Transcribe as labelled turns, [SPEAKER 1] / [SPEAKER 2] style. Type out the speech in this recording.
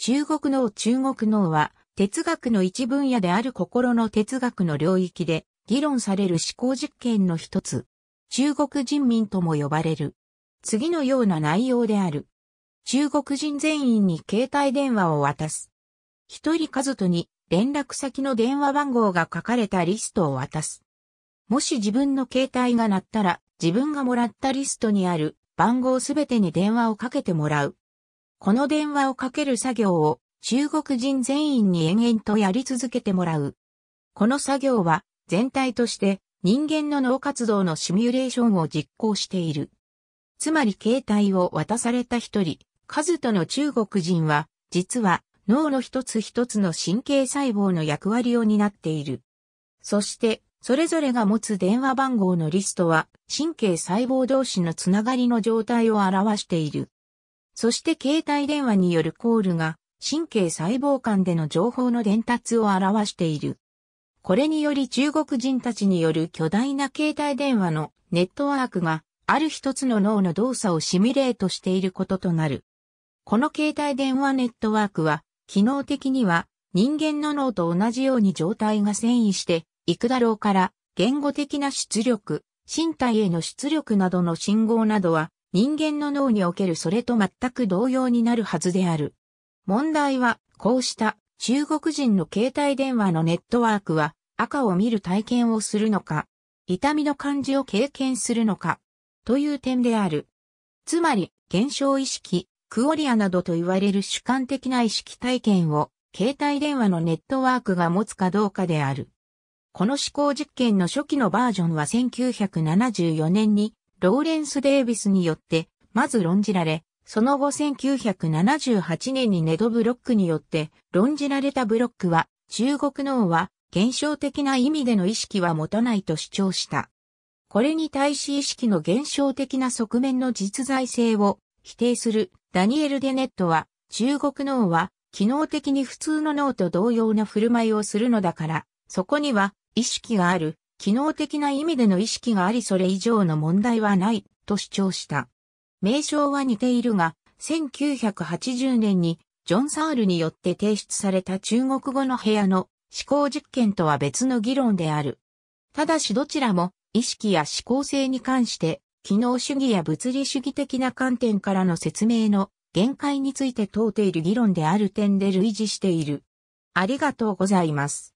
[SPEAKER 1] 中国脳中国脳は哲学の一分野である心の哲学の領域で議論される思考実験の一つ。中国人民とも呼ばれる。次のような内容である。中国人全員に携帯電話を渡す。一人家族に連絡先の電話番号が書かれたリストを渡す。もし自分の携帯が鳴ったら自分がもらったリストにある番号すべてに電話をかけてもらう。この電話をかける作業を中国人全員に延々とやり続けてもらう。この作業は全体として人間の脳活動のシミュレーションを実行している。つまり携帯を渡された一人、数との中国人は、実は脳の一つ一つの神経細胞の役割を担っている。そして、それぞれが持つ電話番号のリストは、神経細胞同士のつながりの状態を表している。そして携帯電話によるコールが神経細胞間での情報の伝達を表している。これにより中国人たちによる巨大な携帯電話のネットワークがある一つの脳の動作をシミュレートしていることとなる。この携帯電話ネットワークは機能的には人間の脳と同じように状態が遷移していくだろうから言語的な出力、身体への出力などの信号などは人間の脳におけるそれと全く同様になるはずである。問題は、こうした中国人の携帯電話のネットワークは赤を見る体験をするのか、痛みの感じを経験するのか、という点である。つまり、現象意識、クオリアなどと言われる主観的な意識体験を、携帯電話のネットワークが持つかどうかである。この思考実験の初期のバージョンは1974年にローレンス・デイビスによって、まず論じられ、その後1978年にネドブロックによって論じられたブロックは、中国脳は現象的な意味での意識は持たないと主張した。これに対し意識の現象的な側面の実在性を否定するダニエル・デネットは、中国脳は機能的に普通の脳と同様な振る舞いをするのだから、そこには意識がある機能的な意味での意識がありそれ以上の問題はないと主張した。名称は似ているが、1980年にジョン・サールによって提出された中国語の部屋の思考実験とは別の議論である。ただしどちらも意識や思考性に関して機能主義や物理主義的な観点からの説明の限界について問うている議論である点で類似している。ありがとうございます。